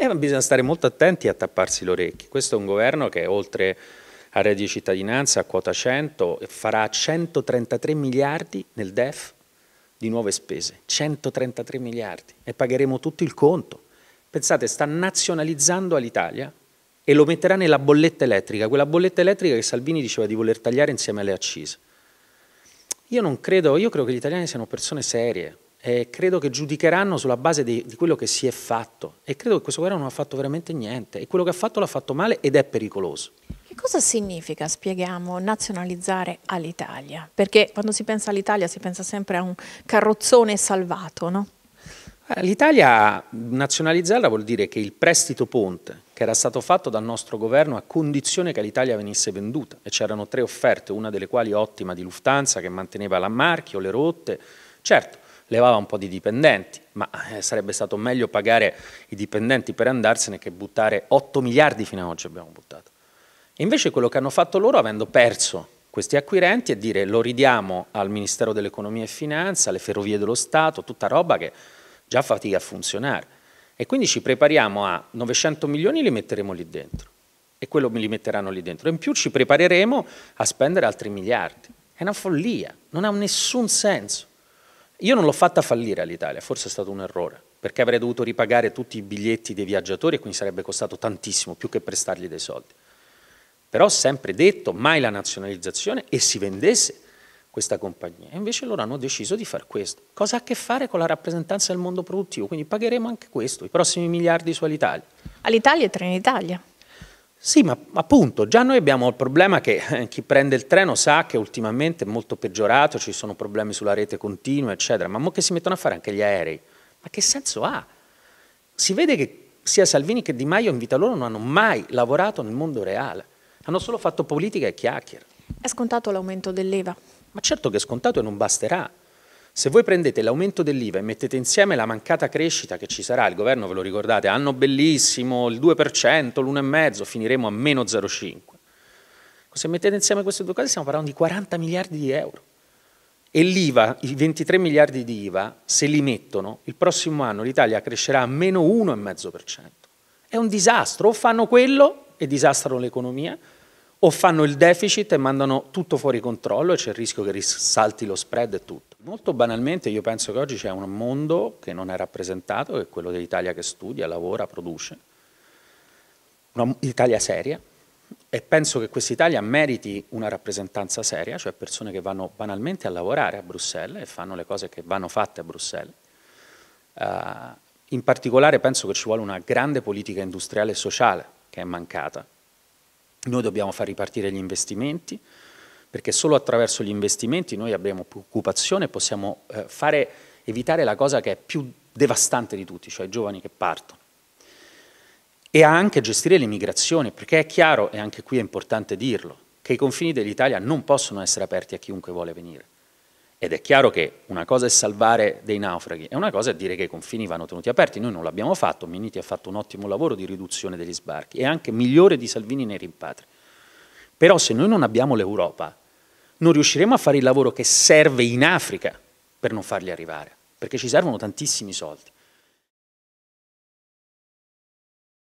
E eh, bisogna stare molto attenti a tapparsi le orecchie. Questo è un governo che oltre a reddito di cittadinanza, a quota 100, farà 133 miliardi nel DEF di nuove spese. 133 miliardi e pagheremo tutto il conto. Pensate, sta nazionalizzando l'Italia e lo metterà nella bolletta elettrica, quella bolletta elettrica che Salvini diceva di voler tagliare insieme alle accise. Io non credo, io credo che gli italiani siano persone serie, eh, credo che giudicheranno sulla base di, di, quello che si è fatto e credo che questo governo non ha fatto veramente niente e quello che ha fatto l'ha fatto male ed è pericoloso. Che cosa significa, spieghiamo, nazionalizzare all'Italia? Perché quando si pensa all'Italia si pensa sempre a un carrozzone salvato, no? Eh, L'Italia nazionalizzata vuol dire che il prestito ponte che era stato fatto dal nostro governo a condizione che l'Italia venisse venduta e c'erano tre offerte, una delle quali ottima di Lufthansa che manteneva la marchio, le rotte. Certo, levava un po' di dipendenti, ma eh, sarebbe stato meglio pagare i dipendenti per andarsene che buttare 8 miliardi fino ad oggi abbiamo buttato. E invece quello che hanno fatto loro avendo perso questi acquirenti è dire lo ridiamo al Ministero dell'Economia e Finanza, alle Ferrovie dello Stato, tutta roba che già fatica a funzionare. E quindi ci prepariamo a 900 milioni li metteremo lì dentro e quello me li metteranno lì dentro. In più ci prepareremo a spendere altri miliardi. È una follia, non ha nessun senso. Io non l'ho fatta fallire all'Italia, forse è stato un errore, perché avrei dovuto ripagare tutti i biglietti dei viaggiatori e quindi sarebbe costato tantissimo, più che prestargli dei soldi. Però ho sempre detto mai la nazionalizzazione e si vendesse questa compagnia. E invece loro hanno deciso di fare questo. Cosa ha a che fare con la rappresentanza del mondo produttivo? Quindi pagheremo anche questo, i prossimi miliardi su Alitalia. Alitalia e Trenitalia. Sì, ma appunto, già noi abbiamo il problema che eh, chi prende il treno sa che ultimamente è molto peggiorato, ci sono problemi sulla rete continua, eccetera, ma mo che si mettono a fare anche gli aerei? Ma che senso ha? Si vede che sia Salvini che Di Maio in vita loro non hanno mai lavorato nel mondo reale, hanno solo fatto politica e chiacchiere. È scontato l'aumento dell'EVA? Ma certo che è scontato e non basterà. Se voi prendete l'aumento dell'IVA e mettete insieme la mancata crescita che ci sarà, il governo ve lo ricordate, anno bellissimo, il 2%, l'1,5%, finiremo a meno 0,5%. Se mettete insieme queste due cose stiamo parlando di 40 miliardi di euro. E l'IVA, i 23 miliardi di IVA, se li mettono, il prossimo anno l'Italia crescerà a meno 1,5%. È un disastro, o fanno quello e disastrano l'economia, o fanno il deficit e mandano tutto fuori controllo e c'è il rischio che risalti lo spread e tutto. Molto banalmente io penso che oggi c'è un mondo che non è rappresentato, che è quello dell'Italia che studia, lavora, produce, un'Italia seria e penso che quest'Italia meriti una rappresentanza seria, cioè persone che vanno banalmente a lavorare a Bruxelles e fanno le cose che vanno fatte a Bruxelles. Uh, in particolare penso che ci vuole una grande politica industriale e sociale che è mancata noi dobbiamo far ripartire gli investimenti, perché solo attraverso gli investimenti noi abbiamo più occupazione e possiamo eh, fare, evitare la cosa che è più devastante di tutti, cioè i giovani che partono. E anche gestire l'immigrazione, perché è chiaro, e anche qui è importante dirlo, che i confini dell'Italia non possono essere aperti a chiunque vuole venire. Ed è chiaro che una cosa è salvare dei naufraghi e una cosa è dire che i confini vanno tenuti aperti. Noi non l'abbiamo fatto, Minniti ha fatto un ottimo lavoro di riduzione degli sbarchi e anche migliore di Salvini nei rimpatri. Però se noi non abbiamo l'Europa, non riusciremo a fare il lavoro che serve in Africa per non farli arrivare, perché ci servono tantissimi soldi.